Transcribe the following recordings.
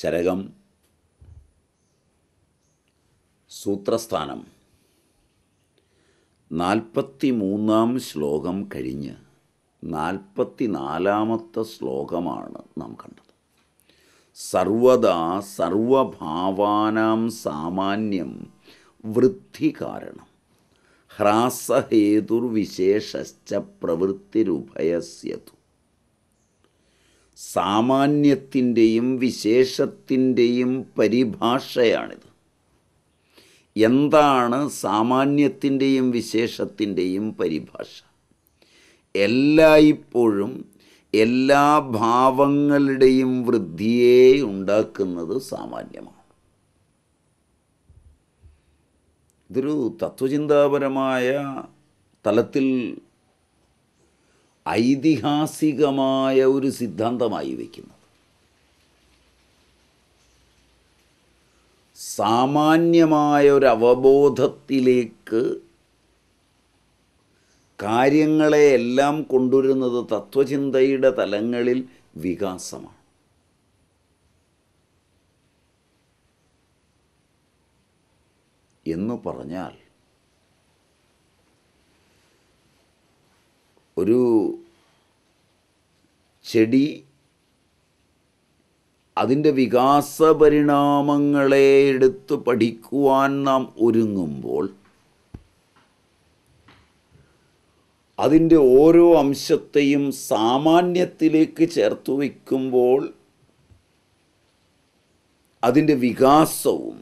ശരകം സൂത്രസ്ഥാനം നാൽപ്പത്തി മൂന്നാം ശ്ലോകം കഴിഞ്ഞ് നാൽപ്പത്തി നാലാമത്തെ ശ്ലോകമാണ് നാം കണ്ടത് സർവദാ സർവഭാവാനാം സാമാന്യം വൃദ്ധി കാരണം ഹ്രാസഹേതുർവിശേഷ പ്രവൃത്തിരുഭയസ്യതു സാമാന്യത്തിൻ്റെയും വിശേഷത്തിൻ്റെയും പരിഭാഷയാണിത് എന്താണ് സാമാന്യത്തിൻ്റെയും വിശേഷത്തിൻ്റെയും പരിഭാഷ എല്ലായ്പ്പോഴും എല്ലാ ഭാവങ്ങളുടെയും വൃദ്ധിയെ ഉണ്ടാക്കുന്നത് സാമാന്യമാണ് ഇതൊരു തത്വചിന്താപരമായ തലത്തിൽ ഐതിഹാസികമായ ഒരു സിദ്ധാന്തമായി വയ്ക്കുന്നത് സാമാന്യമായ ഒരു അവബോധത്തിലേക്ക് കാര്യങ്ങളെ എല്ലാം കൊണ്ടുവരുന്നത് തത്വചിന്തയുടെ തലങ്ങളിൽ വികാസമാണ് എന്ന് പറഞ്ഞാൽ ഒരു ചെടി അതിൻ്റെ വികാസ പരിണാമങ്ങളെ എടുത്ത് പഠിക്കുവാൻ നാം ഒരുങ്ങുമ്പോൾ അതിൻ്റെ ഓരോ അംശത്തെയും സാമാന്യത്തിലേക്ക് ചേർത്ത് വയ്ക്കുമ്പോൾ അതിൻ്റെ വികാസവും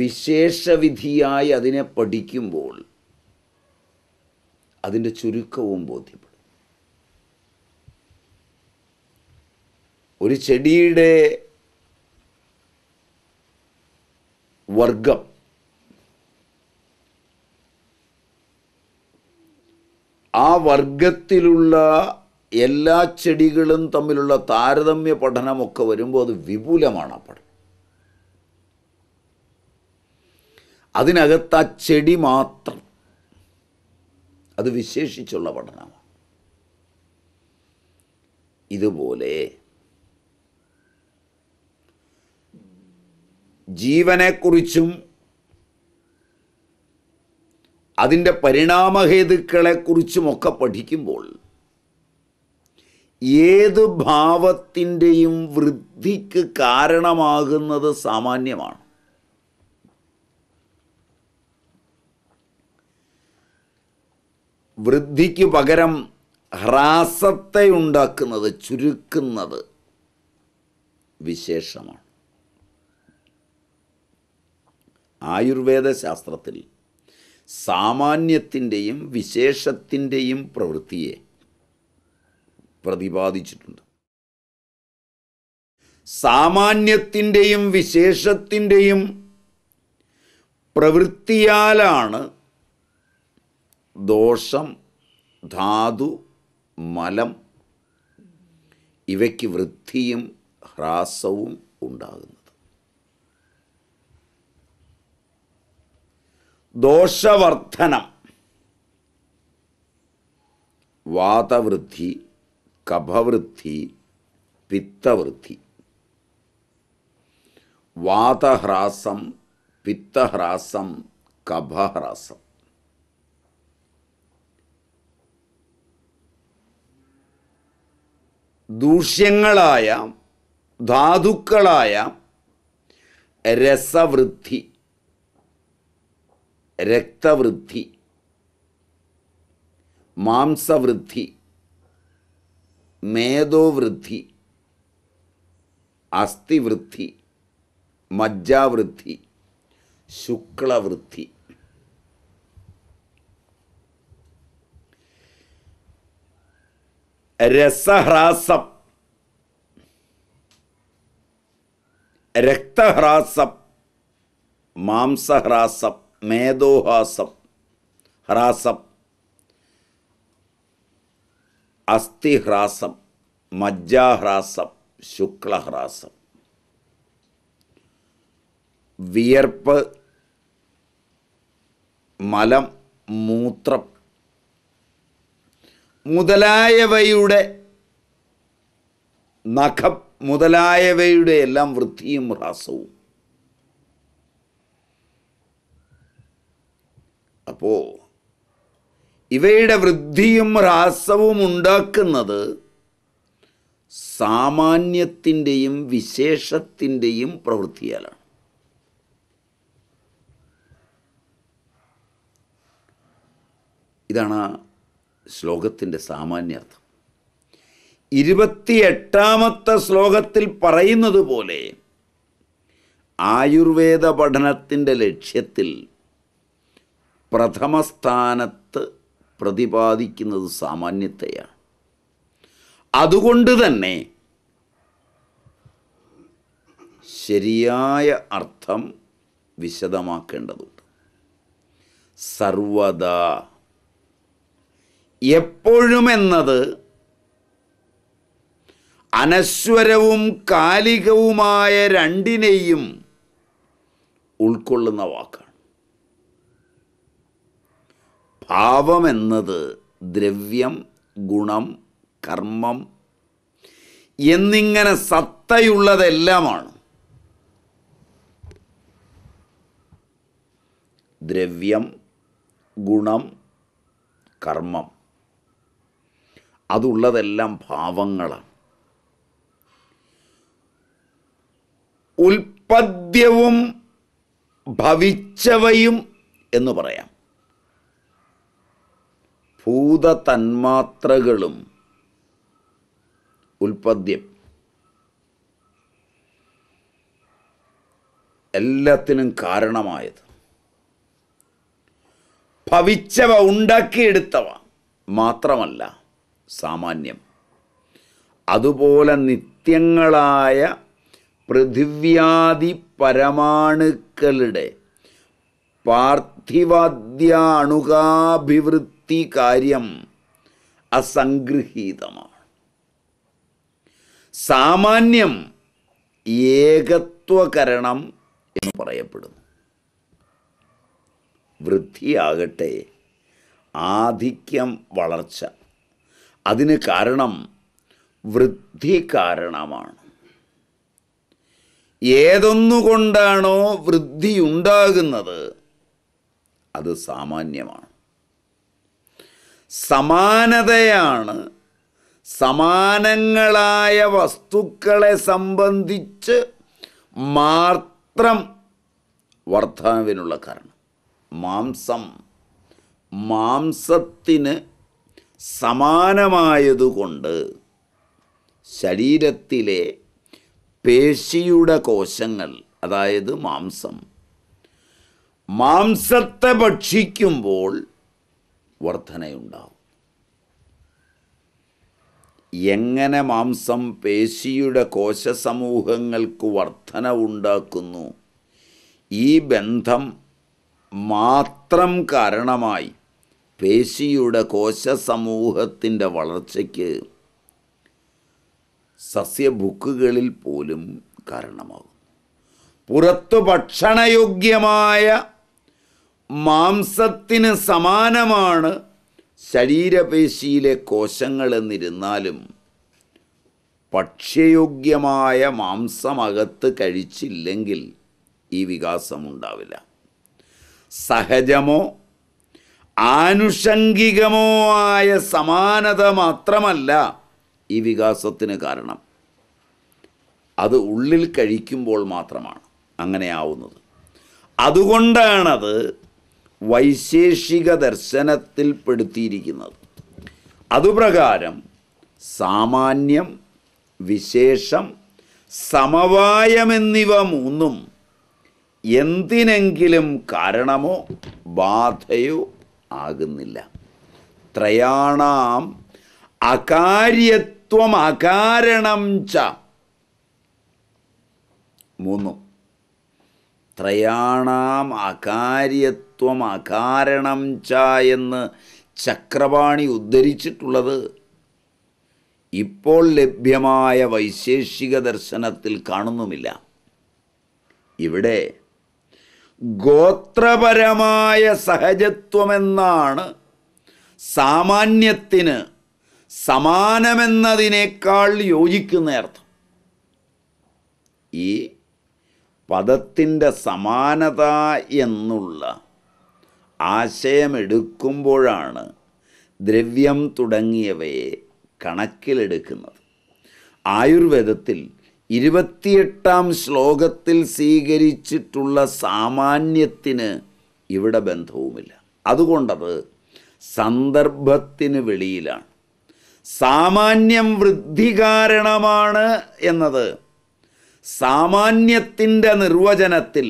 വിശേഷവിധിയായി അതിനെ പഠിക്കുമ്പോൾ അതിൻ്റെ ചുരുക്കവും ബോധ്യപ്പെടും ഒരു ചെടിയുടെ വർഗം ആ വർഗത്തിലുള്ള എല്ലാ ചെടികളും തമ്മിലുള്ള താരതമ്യ പഠനമൊക്കെ വരുമ്പോൾ അത് വിപുലമാണ് ആ പഠനം അതിനകത്ത് ആ ചെടി മാത്രം അത് വിശേഷിച്ചുള്ള പഠനമാണ് ഇതുപോലെ ജീവനെക്കുറിച്ചും അതിൻ്റെ പരിണാമഹേതുക്കളെക്കുറിച്ചുമൊക്കെ പഠിക്കുമ്പോൾ ഏത് ഭാവത്തിൻ്റെയും വൃദ്ധിക്ക് കാരണമാകുന്നത് സാമാന്യമാണ് വൃദ്ധിക്ക് പകരം ഹ്രാസത്തെ ഉണ്ടാക്കുന്നത് ചുരുക്കുന്നത് വിശേഷമാണ് ആയുർവേദ ശാസ്ത്രത്തിൽ സാമാന്യത്തിൻ്റെയും വിശേഷത്തിൻ്റെയും പ്രവൃത്തിയെ പ്രതിപാദിച്ചിട്ടുണ്ട് സാമാന്യത്തിൻ്റെയും വിശേഷത്തിൻ്റെയും പ്രവൃത്തിയാലാണ് ദോഷം ധാതു മലം ഇവയ്ക്ക് വൃത്തിയും ഹ്രാസവും ഉണ്ടാകുന്നത് ദോഷവർദ്ധനം വാതവൃദ്ധി കഫവൃദ്ധി പിത്തവൃദ്ധി വാതഹ്രാസം പിത്തഹ്രാസം കഫഹ്രാസം ദൂഷ്യങ്ങളായ ധാതുക്കളായ രസവൃദ്ധി രക്തവൃദ്ധി മാംസവൃദ്ധി മേധോവൃദ്ധി അസ്ഥിവൃദ്ധി മജ്ജാവൃദ്ധി ശുക്ലവൃദ്ധി രസഹ്രാസം രക്തഹ്രാസം മാംസഹ്രാസം മേധോഹാസം ഹ്രാസം അസ്ഥിഹ്രാസം മജ്ജാഹ്രാസം ശുക്ലഹ്രാസം വിയർപ്പ് മലം മൂത്രം മുതലായവയുടെ നഖം മുതലായവയുടെ എല്ലാം വൃത്തിയും റാസവും അപ്പോൾ ഇവയുടെ വൃദ്ധിയും റാസവും ഉണ്ടാക്കുന്നത് സാമാന്യത്തിൻ്റെയും വിശേഷത്തിൻ്റെയും പ്രവൃത്തിയാലാണ് ഇതാണ് ശ്ലോകത്തിൻ്റെ സാമാന്യാർത്ഥം ഇരുപത്തിയെട്ടാമത്തെ ശ്ലോകത്തിൽ പറയുന്നത് പോലെ ആയുർവേദ പഠനത്തിൻ്റെ ലക്ഷ്യത്തിൽ പ്രഥമ സ്ഥാനത്ത് പ്രതിപാദിക്കുന്നത് സാമാന്യത്തെയാണ് അതുകൊണ്ട് തന്നെ ശരിയായ അർത്ഥം വിശദമാക്കേണ്ടതുണ്ട് സർവദാ എപ്പോഴും എന്നത് അനശ്വരവും കാലികവുമായ രണ്ടിനെയും ഉൾക്കൊള്ളുന്ന വാക്കാണ് ഭാവമെന്നത് ദ്രവ്യം ഗുണം കർമ്മം എന്നിങ്ങനെ സത്തയുള്ളതെല്ലാമാണ് ദ്രവ്യം ഗുണം കർമ്മം അതുള്ളതെല്ലാം ഭാവങ്ങളാണ് ഉൽപദ്യവും ഭവിച്ചവയും എന്ന് പറയാം ഭൂതതന്മാത്രകളും ഉൽപദ്യം എല്ലാത്തിനും കാരണമായത് ഭവിച്ചവ ഉണ്ടാക്കിയെടുത്തവ മാത്രമല്ല സാമാന്യം അതുപോലെ നിത്യങ്ങളായ പൃഥിവ്യാധി പരമാണുക്കളുടെ പാർത്ഥിവാദ്യാണുകാഭിവൃത്തി കാര്യം അസംഗൃഹീതമാണ് സാമാന്യം ഏകത്വകരണം എന്ന് പറയപ്പെടുന്നു വൃദ്ധിയാകട്ടെ ആധിക്യം വളർച്ച അതിന് കാരണം വൃദ്ധി കാരണമാണ് ഏതൊന്നുകൊണ്ടാണോ വൃദ്ധിയുണ്ടാകുന്നത് അത് സാമാന്യമാണ് സമാനതയാണ് സമാനങ്ങളായ വസ്തുക്കളെ സംബന്ധിച്ച് മാത്രം വർദ്ധനവിനുള്ള കാരണം മാംസം മാംസത്തിന് സമാനമായതുകൊണ്ട് ശരീരത്തിലെ പേശിയുടെ കോശങ്ങൾ അതായത് മാംസം മാംസത്തെ ഭക്ഷിക്കുമ്പോൾ വർധനയുണ്ടാവും എങ്ങനെ മാംസം പേശിയുടെ കോശ സമൂഹങ്ങൾക്ക് വർധന ഉണ്ടാക്കുന്നു ഈ ബന്ധം മാത്രം കാരണമായി പേശിയുടെ കോശസമൂഹത്തിൻ്റെ വളർച്ചയ്ക്ക് സസ്യബുക്കുകളിൽ പോലും കാരണമാകും പുറത്തു ഭക്ഷണയോഗ്യമായ മാംസത്തിന് സമാനമാണ് ശരീരപേശിയിലെ കോശങ്ങളെന്നിരുന്നാലും ഭക്ഷ്യയോഗ്യമായ മാംസമകത്ത് കഴിച്ചില്ലെങ്കിൽ ഈ വികാസം ഉണ്ടാവില്ല സഹജമോ ആനുഷംഗികമോ ആയ സമാനത മാത്രമല്ല ഈ വികാസത്തിന് കാരണം അത് ഉള്ളിൽ കഴിക്കുമ്പോൾ മാത്രമാണ് അങ്ങനെയാവുന്നത് അതുകൊണ്ടാണത് വൈശേഷിക ദർശനത്തിൽ പെടുത്തിയിരിക്കുന്നത് അതുപ്രകാരം സാമാന്യം വിശേഷം സമവായമെന്നിവ മൂന്നും എന്തിനെങ്കിലും കാരണമോ ബാധയോ ആകുന്നില്ല ത്രയാണാം അകാര്യത്വം അകാരണം ച മൂന്നും ത്രയാണാം അകാര്യത്വം അകാരണം ച എന്ന് ചക്രപാണി ഉദ്ധരിച്ചിട്ടുള്ളത് ഇപ്പോൾ ലഭ്യമായ വൈശേഷിക ദർശനത്തിൽ കാണുന്നുമില്ല ഇവിടെ ഗോത്രപരമായ സഹജത്വമെന്നാണ് സാമാന്യത്തിന് സമാനമെന്നതിനേക്കാൾ യോജിക്കുന്ന അർത്ഥം ഈ പദത്തിൻ്റെ സമാനത എന്നുള്ള ആശയമെടുക്കുമ്പോഴാണ് ദ്രവ്യം തുടങ്ങിയവയെ കണക്കിലെടുക്കുന്നത് ആയുർവേദത്തിൽ ഇരുപത്തിയെട്ടാം ശ്ലോകത്തിൽ സ്വീകരിച്ചിട്ടുള്ള സാമാന്യത്തിന് ഇവിടെ ബന്ധവുമില്ല അതുകൊണ്ടത് സന്ദർഭത്തിന് വെളിയിലാണ് സാമാന്യം വൃദ്ധി കാരണമാണ് എന്നത് സാമാന്യത്തിൻ്റെ നിർവചനത്തിൽ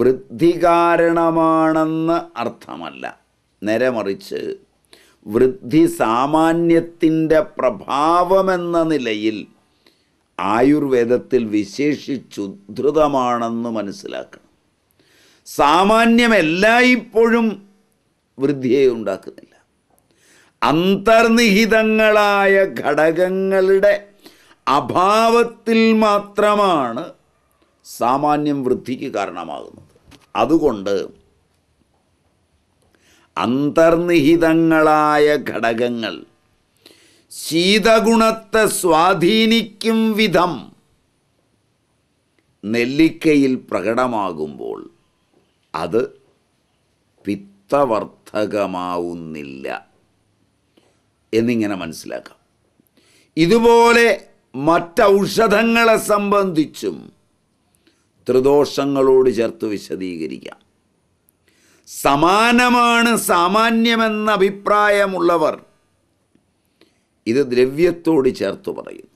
വൃദ്ധി കാരണമാണെന്ന് അർത്ഥമല്ല നേരെ വൃദ്ധി സാമാന്യത്തിൻ്റെ പ്രഭാവമെന്ന നിലയിൽ ആയുർവേദത്തിൽ വിശേഷിച്ചു ഉദ്ധൃതമാണെന്ന് മനസ്സിലാക്കണം സാമാന്യം എല്ലായ്പ്പോഴും വൃദ്ധിയെ ഉണ്ടാക്കുന്നില്ല അന്തർനിഹിതങ്ങളായ ഘടകങ്ങളുടെ അഭാവത്തിൽ മാത്രമാണ് സാമാന്യം വൃദ്ധിക്ക് കാരണമാകുന്നത് അതുകൊണ്ട് അന്തർനിഹിതങ്ങളായ ഘടകങ്ങൾ ശീതഗുണത്തെ സ്വാധീനിക്കും വിധം നെല്ലിക്കയിൽ പ്രകടമാകുമ്പോൾ അത് പിത്തവർദ്ധകമാവുന്നില്ല എന്നിങ്ങനെ മനസ്സിലാക്കാം ഇതുപോലെ മറ്റൌഷധങ്ങളെ സംബന്ധിച്ചും ത്രിദോഷങ്ങളോട് ചേർത്ത് വിശദീകരിക്കാം സമാനമാണ് സാമാന്യമെന്ന അഭിപ്രായമുള്ളവർ ഇത് ദ്രവ്യത്തോട് ചേർത്ത് പറയുന്നു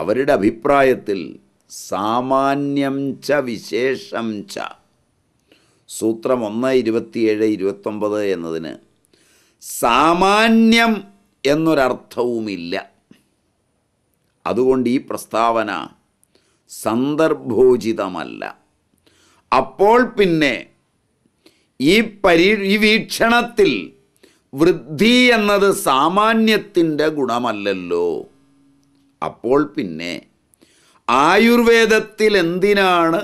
അവരുടെ അഭിപ്രായത്തിൽ സാമാന്യം ച വിശേഷം ച സൂത്രം ഒന്ന് ഇരുപത്തിയേഴ് ഇരുപത്തൊമ്പത് എന്നതിന് സാമാന്യം എന്നൊരർത്ഥവുമില്ല അതുകൊണ്ട് ഈ പ്രസ്താവന സന്ദർഭോചിതമല്ല അപ്പോൾ പിന്നെ ഈ പരീ ഈ വീക്ഷണത്തിൽ വൃദ്ധി എന്നത് സാമാന്യത്തിൻ്റെ ഗുണമല്ലല്ലോ അപ്പോൾ പിന്നെ ആയുർവേദത്തിൽ എന്തിനാണ്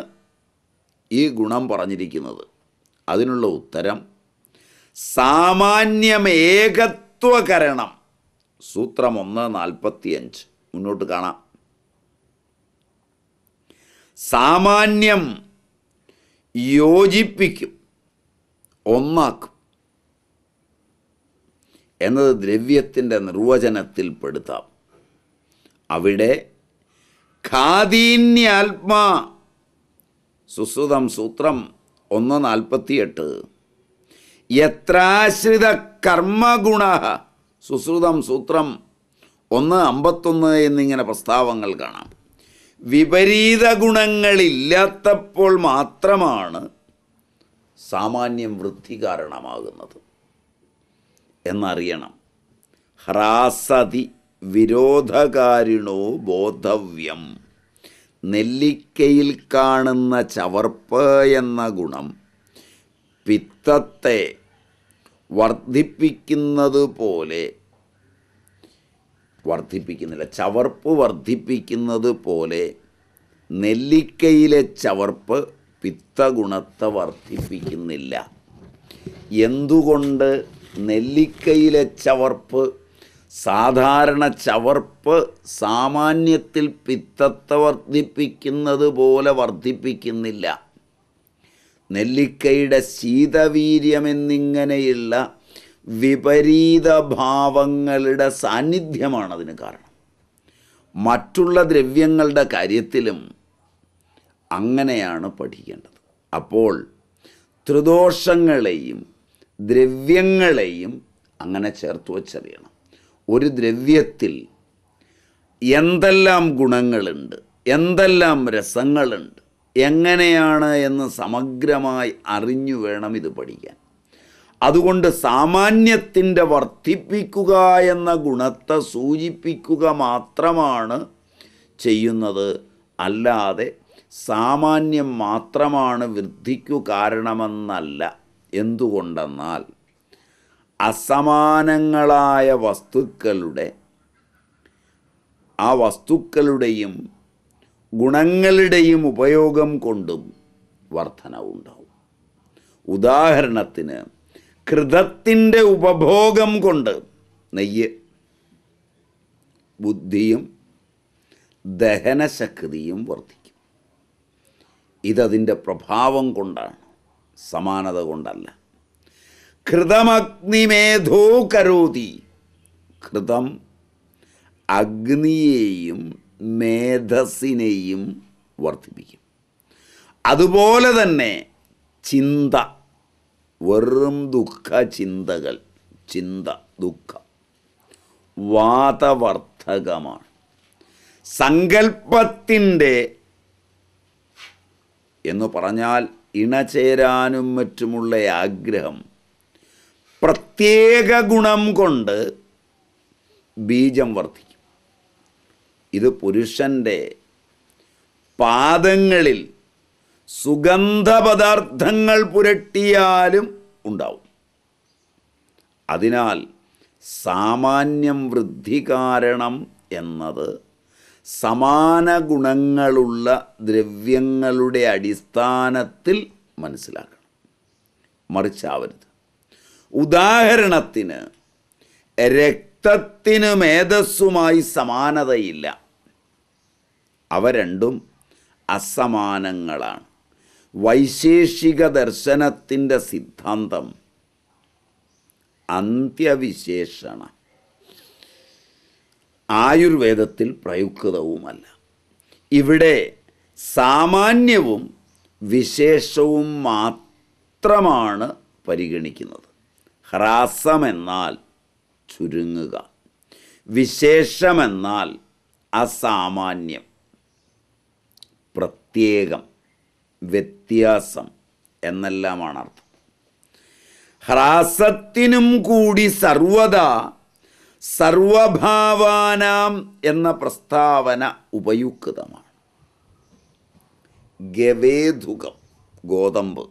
ഈ ഗുണം പറഞ്ഞിരിക്കുന്നത് അതിനുള്ള ഉത്തരം സാമാന്യം ഏകത്വകരണം സൂത്രം ഒന്ന് അഞ്ച് മുന്നോട്ട് കാണാം സാമാന്യം യോജിപ്പിക്കും ഒന്നാക്കും എന്നത് ദ്രവ്യത്തിൻ്റെ പെടുത്താം അവിടെ ഖാദീന്യാത്മാ സുശ്രുതം സൂത്രം ഒന്ന് നാൽപ്പത്തിയെട്ട് യത്രാശ്രിത കർമ്മഗുണ സുശ്രുതം സൂത്രം ഒന്ന് അമ്പത്തൊന്ന് എന്നിങ്ങനെ പ്രസ്താവങ്ങൾ കാണാം വിപരീത ഗുണങ്ങളില്ലാത്തപ്പോൾ മാത്രമാണ് സാമാന്യം വൃത്തി കാരണമാകുന്നത് എന്നറിയണം ഹ്രാസതി വിരോധകാരിണോ ബോധവ്യം നെല്ലിക്കയിൽ കാണുന്ന ചവർപ്പ് എന്ന ഗുണം പിത്തത്തെ വർദ്ധിപ്പിക്കുന്നത് പോലെ വർദ്ധിപ്പിക്കുന്നില്ല ചവർപ്പ് വർദ്ധിപ്പിക്കുന്നത് പോലെ നെല്ലിക്കയിലെ ചവർപ്പ് പിത്തഗുണത്തെ വർദ്ധിപ്പിക്കുന്നില്ല എന്തുകൊണ്ട് നെല്ലിക്കയിലെ ചവർപ്പ് സാധാരണ ചവർപ്പ് സാമാന്യത്തിൽ പിത്തത്തെ വർദ്ധിപ്പിക്കുന്നത് പോലെ വർദ്ധിപ്പിക്കുന്നില്ല നെല്ലിക്കയുടെ ശീതവീര്യമെന്നിങ്ങനെയുള്ള വിപരീത ഭാവങ്ങളുടെ സാന്നിധ്യമാണ് അതിന് കാരണം മറ്റുള്ള ദ്രവ്യങ്ങളുടെ കാര്യത്തിലും അങ്ങനെയാണ് പഠിക്കേണ്ടത് അപ്പോൾ ത്രിദോഷങ്ങളെയും ദ്രവ്യങ്ങളെയും അങ്ങനെ ചേർത്ത് വച്ചറിയണം ഒരു ദ്രവ്യത്തിൽ എന്തെല്ലാം ഗുണങ്ങളുണ്ട് എന്തെല്ലാം രസങ്ങളുണ്ട് എങ്ങനെയാണ് എന്ന് സമഗ്രമായി അറിഞ്ഞു വേണം ഇത് പഠിക്കാൻ അതുകൊണ്ട് സാമാന്യത്തിൻ്റെ വർദ്ധിപ്പിക്കുക എന്ന ഗുണത്തെ സൂചിപ്പിക്കുക മാത്രമാണ് ചെയ്യുന്നത് അല്ലാതെ സാമാന്യം മാത്രമാണ് വൃദ്ധിക്കു കാരണമെന്നല്ല എന്തുകൊണ്ടെന്നാൽ അസമാനങ്ങളായ വസ്തുക്കളുടെ ആ വസ്തുക്കളുടെയും ഗുണങ്ങളുടെയും ഉപയോഗം കൊണ്ടും വർധനവുണ്ടാവും ഉദാഹരണത്തിന് കൃതത്തിൻ്റെ ഉപഭോഗം കൊണ്ട് നെയ്യ് ബുദ്ധിയും ദഹനശക്തിയും വർദ്ധിക്കും ഇതതിൻ്റെ പ്രഭാവം കൊണ്ടാണ് സമാനത കൊണ്ടല്ല ഘൃതമഗ്നിമേധോ കരോതി ഘൃതം അഗ്നിയെയും മേധസ്സിനെയും വർദ്ധിപ്പിക്കും അതുപോലെ തന്നെ ചിന്ത വെറും ദുഃഖ ചിന്തകൾ ചിന്ത ദുഃഖം വാതവർദ്ധകമാണ് സങ്കല്പത്തിൻ്റെ എന്ന് പറഞ്ഞാൽ ഇണചേരാനും മറ്റുമുള്ള ആഗ്രഹം പ്രത്യേക ഗുണം കൊണ്ട് ബീജം വർദ്ധിക്കും ഇത് പുരുഷൻ്റെ പാദങ്ങളിൽ സുഗന്ധ പദാർത്ഥങ്ങൾ പുരട്ടിയാലും ഉണ്ടാവും അതിനാൽ സാമാന്യം വൃദ്ധി കാരണം എന്നത് സമാന ഗുണങ്ങളുള്ള ദ്രവ്യങ്ങളുടെ അടിസ്ഥാനത്തിൽ മനസ്സിലാക്കണം മറിച്ചാവരുത് ഉദാഹരണത്തിന് രക്തത്തിന് മേധസ്സുമായി സമാനതയില്ല അവ രണ്ടും അസമാനങ്ങളാണ് വൈശേഷിക ദർശനത്തിൻ്റെ സിദ്ധാന്തം അന്ത്യവിശേഷണം ആയുർവേദത്തിൽ പ്രയുക്തവുമല്ല ഇവിടെ സാമാന്യവും വിശേഷവും മാത്രമാണ് പരിഗണിക്കുന്നത് ഹ്രാസമെന്നാൽ ചുരുങ്ങുക വിശേഷമെന്നാൽ അസാമാന്യം പ്രത്യേകം വ്യത്യാസം എന്നെല്ലാമാണ് അർത്ഥം ഹ്രാസത്തിനും കൂടി സർവദാ സർവഭാവാനാം എന്ന പ്രസ്താവന ഉപയുക്തമാണ് ഗവേധുകം ഗോതമ്പ്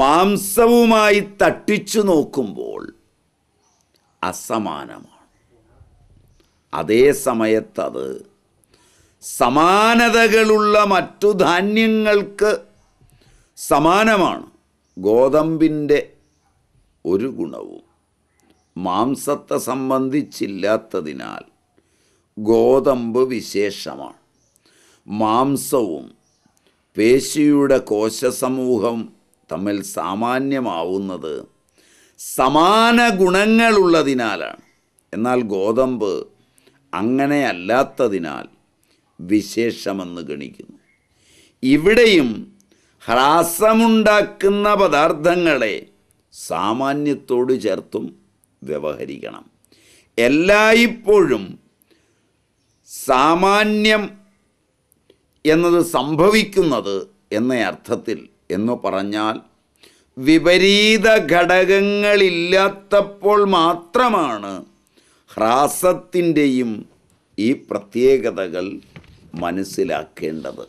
മാംസവുമായി തട്ടിച്ചു നോക്കുമ്പോൾ അസമാനമാണ് അതേ സമയത്ത് അത് സമാനതകളുള്ള മറ്റു ധാന്യങ്ങൾക്ക് സമാനമാണ് ഗോതമ്പിൻ്റെ ഒരു ഗുണവും മാംസത്തെ സംബന്ധിച്ചില്ലാത്തതിനാൽ ഗോതമ്പ് വിശേഷമാണ് മാംസവും പേശിയുടെ കോശസമൂഹം തമ്മിൽ സാമാന്യമാവുന്നത് സമാന ഗുണങ്ങളുള്ളതിനാലാണ് എന്നാൽ ഗോതമ്പ് അങ്ങനെയല്ലാത്തതിനാൽ വിശേഷമെന്ന് ഗണിക്കുന്നു ഇവിടെയും ഹ്രാസമുണ്ടാക്കുന്ന പദാർത്ഥങ്ങളെ സാമാന്യത്തോട് ചേർത്തും വ്യവഹരിക്കണം എല്ലായ്പ്പോഴും സാമാന്യം എന്നത് സംഭവിക്കുന്നത് എന്ന അർത്ഥത്തിൽ എന്ന് പറഞ്ഞാൽ വിപരീത ഘടകങ്ങളില്ലാത്തപ്പോൾ മാത്രമാണ് ഹ്രാസത്തിൻ്റെയും ഈ പ്രത്യേകതകൾ മനസ്സിലാക്കേണ്ടത്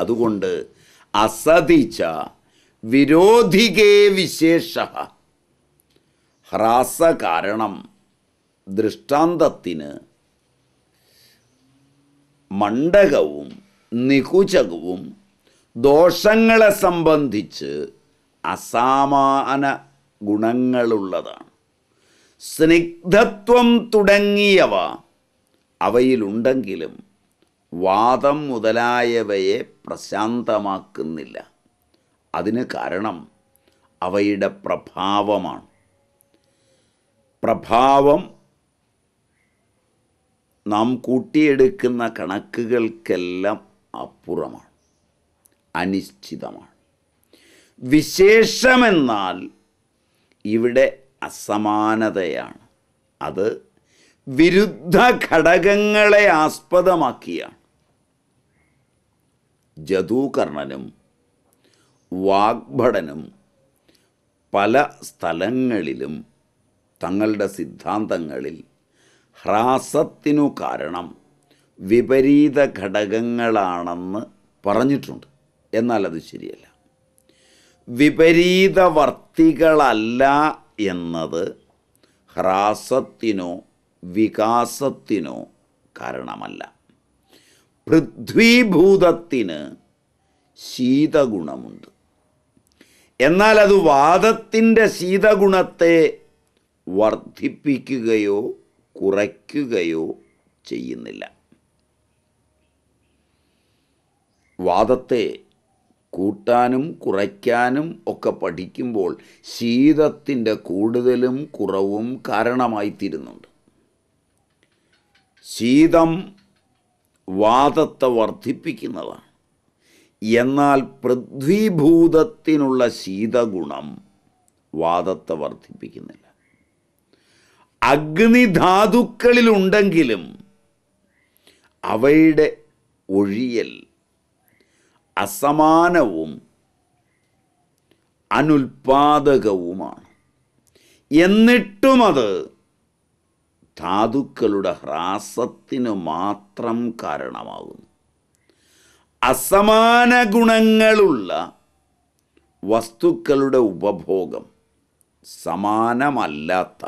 അതുകൊണ്ട് അസതിച്ച വിരോധികേ വിശേഷ ഹ്രാസ കാരണം ദൃഷ്ടാന്തത്തിന് മണ്ഡകവും നികുചകവും ദോഷങ്ങളെ സംബന്ധിച്ച് അസാമാന ഗുണങ്ങളുള്ളതാണ് സ്നിഗ്ധത്വം തുടങ്ങിയവ അവയിലുണ്ടെങ്കിലും വാദം മുതലായവയെ പ്രശാന്തമാക്കുന്നില്ല അതിന് കാരണം അവയുടെ പ്രഭാവമാണ് പ്രഭാവം നാം കൂട്ടിയെടുക്കുന്ന കണക്കുകൾക്കെല്ലാം അപ്പുറമാണ് അനിശ്ചിതമാണ് വിശേഷമെന്നാൽ ഇവിടെ അസമാനതയാണ് അത് വിരുദ്ധ ഘടകങ്ങളെ ആസ്പദമാക്കിയാണ് ജതൂകർണനും വാഗ്ഭടനും പല സ്ഥലങ്ങളിലും തങ്ങളുടെ സിദ്ധാന്തങ്ങളിൽ ഹ്രാസത്തിനു കാരണം വിപരീത ഘടകങ്ങളാണെന്ന് പറഞ്ഞിട്ടുണ്ട് എന്നാൽ അത് ശരിയല്ല വിപരീതവർത്തികളല്ല എന്നത് ഹ്രാസത്തിനോ വികാസത്തിനോ കാരണമല്ല പൃഥ്വീഭൂതത്തിന് ശീതഗുണമുണ്ട് എന്നാൽ അത് വാദത്തിൻ്റെ ശീതഗുണത്തെ വർദ്ധിപ്പിക്കുകയോ കുറയ്ക്കുകയോ ചെയ്യുന്നില്ല വാദത്തെ കൂട്ടാനും കുറയ്ക്കാനും ഒക്കെ പഠിക്കുമ്പോൾ ശീതത്തിൻ്റെ കൂടുതലും കുറവും കാരണമായിത്തീരുന്നുണ്ട് ശീതം വാദത്തെ വർദ്ധിപ്പിക്കുന്നതാണ് എന്നാൽ പൃഥ്വിഭൂതത്തിനുള്ള ശീതഗുണം വാദത്തെ വർദ്ധിപ്പിക്കുന്നില്ല അഗ്നിധാതുക്കളിലുണ്ടെങ്കിലും അവയുടെ ഒഴിയൽ അസമാനവും അനുൽപാദകവുമാണ് എന്നിട്ടും അത് ധാതുക്കളുടെ ഹ്രാസത്തിന് മാത്രം കാരണമാകുന്നു അസമാന ഗുണങ്ങളുള്ള വസ്തുക്കളുടെ ഉപഭോഗം സമാനമല്ലാത്ത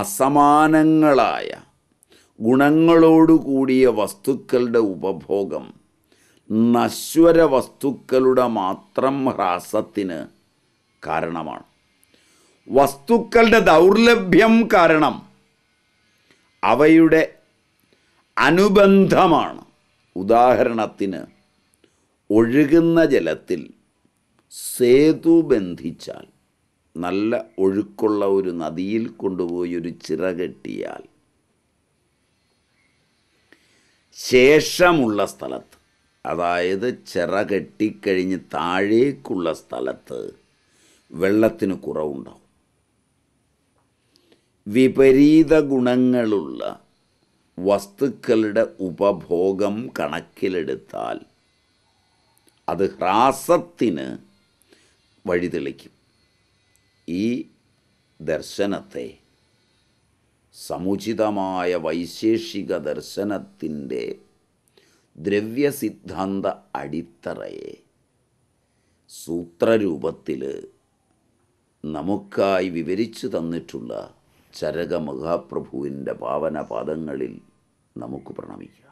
അസമാനങ്ങളായ ഗുണങ്ങളോടുകൂടിയ വസ്തുക്കളുടെ ഉപഭോഗം നശ്വര വസ്തുക്കളുടെ മാത്രം ഹ്രാസത്തിന് കാരണമാണ് വസ്തുക്കളുടെ ദൗർലഭ്യം കാരണം അവയുടെ അനുബന്ധമാണ് ഉദാഹരണത്തിന് ഒഴുകുന്ന ജലത്തിൽ സേതു ബന്ധിച്ചാൽ നല്ല ഒഴുക്കുള്ള ഒരു നദിയിൽ കൊണ്ടുപോയി ഒരു ചിറകെട്ടിയാൽ ശേഷമുള്ള സ്ഥലത്ത് അതായത് ചിറ കെട്ടിക്കഴിഞ്ഞ് താഴേക്കുള്ള സ്ഥലത്ത് വെള്ളത്തിന് കുറവുണ്ടാവും വിപരീത ഗുണങ്ങളുള്ള വസ്തുക്കളുടെ ഉപഭോഗം കണക്കിലെടുത്താൽ അത് ഹ്രാസത്തിന് വഴിതെളിക്കും ഈ ദർശനത്തെ സമുചിതമായ വൈശേഷിക ദർശനത്തിൻ്റെ ദ്രവ്യസിദ്ധാന്ത അടിത്തറയെ സൂത്രരൂപത്തിൽ നമുക്കായി വിവരിച്ചു തന്നിട്ടുള്ള ചരക മഹാപ്രഭുവിൻ്റെ പാവന പാദങ്ങളിൽ നമുക്ക് പ്രണമിക്കാം